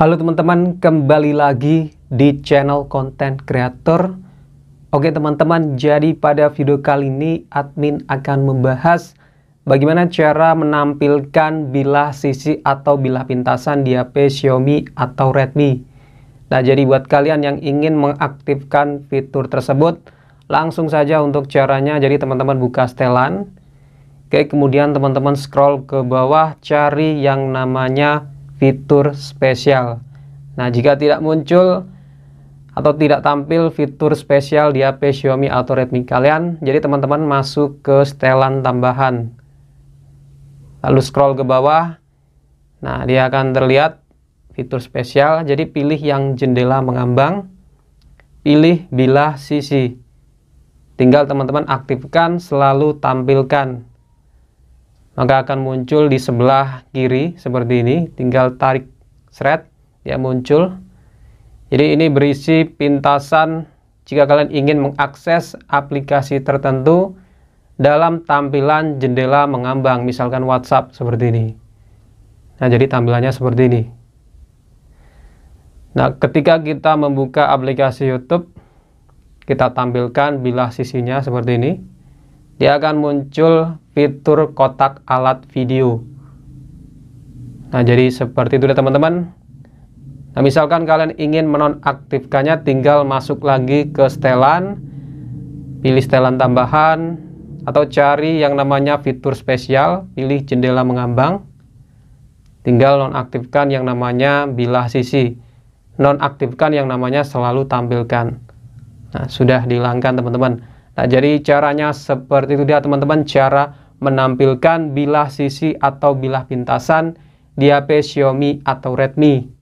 Halo teman-teman, kembali lagi di channel konten kreator. Oke teman-teman, jadi pada video kali ini admin akan membahas bagaimana cara menampilkan bilah sisi atau bilah pintasan di HP Xiaomi atau Redmi. Nah, jadi buat kalian yang ingin mengaktifkan fitur tersebut, langsung saja untuk caranya. Jadi teman-teman buka setelan. Oke, kemudian teman-teman scroll ke bawah, cari yang namanya fitur spesial. Nah, jika tidak muncul atau tidak tampil fitur spesial di HP Xiaomi atau Redmi kalian, jadi teman-teman masuk ke setelan tambahan. Lalu scroll ke bawah. Nah, dia akan terlihat fitur spesial. Jadi pilih yang jendela mengambang. Pilih bilah sisi. Tinggal teman-teman aktifkan selalu tampilkan maka akan muncul di sebelah kiri seperti ini tinggal tarik thread ya muncul jadi ini berisi pintasan jika kalian ingin mengakses aplikasi tertentu dalam tampilan jendela mengambang misalkan WhatsApp seperti ini nah jadi tampilannya seperti ini nah ketika kita membuka aplikasi YouTube kita tampilkan bilah sisinya seperti ini dia akan muncul fitur kotak alat video. Nah, jadi seperti itu ya teman-teman. Nah, misalkan kalian ingin menonaktifkannya, tinggal masuk lagi ke setelan, pilih setelan tambahan, atau cari yang namanya fitur spesial, pilih jendela mengambang, tinggal nonaktifkan yang namanya bilah sisi, nonaktifkan yang namanya selalu tampilkan. Nah, sudah dihilangkan teman-teman. Nah, jadi caranya seperti itu dia teman-teman cara menampilkan bilah sisi atau bilah pintasan di HP Xiaomi atau Redmi.